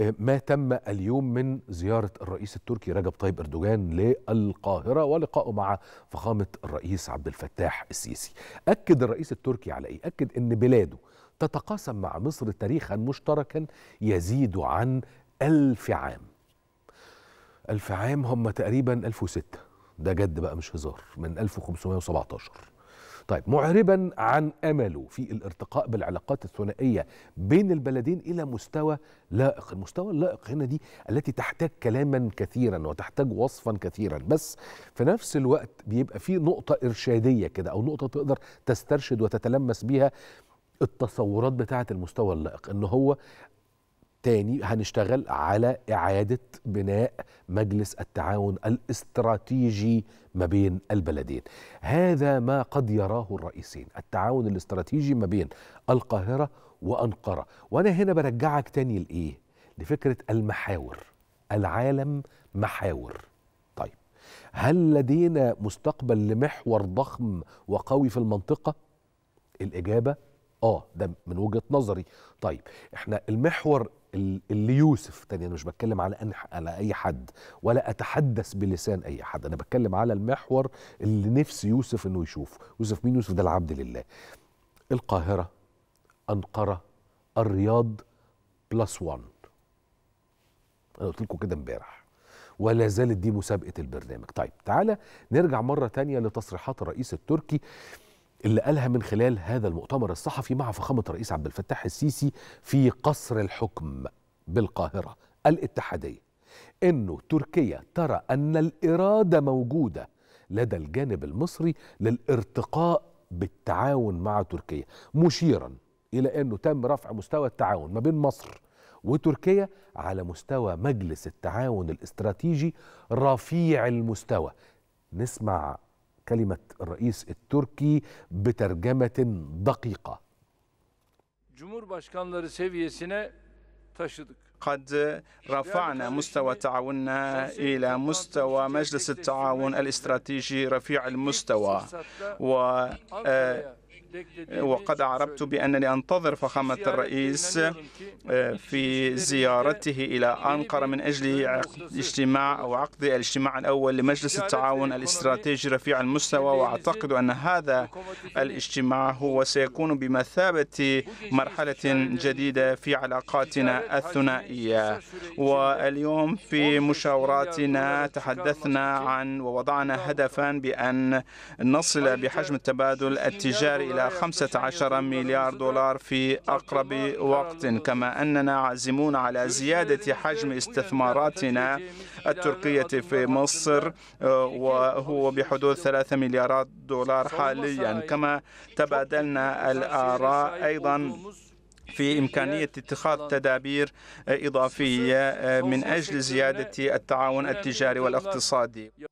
ما تم اليوم من زيارة الرئيس التركي رجب طيب أردوغان للقاهرة ولقائه مع فخامة الرئيس عبد الفتاح السيسي أكد الرئيس التركي على إيه؟ أكد أن بلاده تتقاسم مع مصر تاريخا مشتركا يزيد عن ألف عام ألف عام هم تقريبا 1006 ده جد بقى مش هزار من 1517 طيب معربا عن امله في الارتقاء بالعلاقات الثنائيه بين البلدين الى مستوى لائق، المستوى اللائق هنا دي التي تحتاج كلاما كثيرا وتحتاج وصفا كثيرا، بس في نفس الوقت بيبقى في نقطه ارشاديه كده او نقطه تقدر تسترشد وتتلمس بيها التصورات بتاعه المستوى اللائق ان هو تاني هنشتغل على إعادة بناء مجلس التعاون الاستراتيجي ما بين البلدين هذا ما قد يراه الرئيسين التعاون الاستراتيجي ما بين القاهرة وأنقرة وأنا هنا برجعك تاني لإيه لفكرة المحاور العالم محاور طيب هل لدينا مستقبل لمحور ضخم وقوي في المنطقة الإجابة آه ده من وجهة نظري طيب احنا المحور اللي يوسف تاني انا مش بتكلم على أنح... على اي حد ولا اتحدث بلسان اي حد انا بتكلم على المحور اللي نفسي يوسف انه يشوفه يوسف مين يوسف ده العبد لله القاهره انقره الرياض بلس 1 انا قلت لكم كده امبارح ولا زالت دي مسابقه البرنامج طيب تعالى نرجع مره تانية لتصريحات الرئيس التركي اللي قالها من خلال هذا المؤتمر الصحفي مع فخامة الرئيس عبد الفتاح السيسي في قصر الحكم بالقاهرة الاتحادية أنه تركيا ترى أن الإرادة موجودة لدى الجانب المصري للارتقاء بالتعاون مع تركيا مشيرا إلى أنه تم رفع مستوى التعاون ما بين مصر وتركيا على مستوى مجلس التعاون الاستراتيجي رفيع المستوى نسمع كلمة الرئيس التركي بترجمة دقيقة قد رفعنا مستوى تعاوننا إلى مستوى مجلس التعاون الاستراتيجي رفيع المستوى و آه، وقد أعربت بأنني أنتظر فخامة الرئيس آه، في زيارته إلى أنقرة من أجل اجتماع أو عقد الاجتماع الأول لمجلس التعاون الاستراتيجي رفيع المستوى وأعتقد أن هذا الاجتماع هو سيكون بمثابة مرحلة جديدة في علاقاتنا الثنائية واليوم في مشاوراتنا تحدثنا عن ووضعنا هدفا بأن نصل بحجم التبادل التجاري إلى 15 مليار دولار في أقرب وقت كما أننا عازمون على زيادة حجم استثماراتنا التركية في مصر آه، وهو بحدود 3 مليارات دولار حاليا كما تبادلنا الآراء أيضا في إمكانية اتخاذ تدابير إضافية آه، من أجل زيادة التعاون التجاري والاقتصادي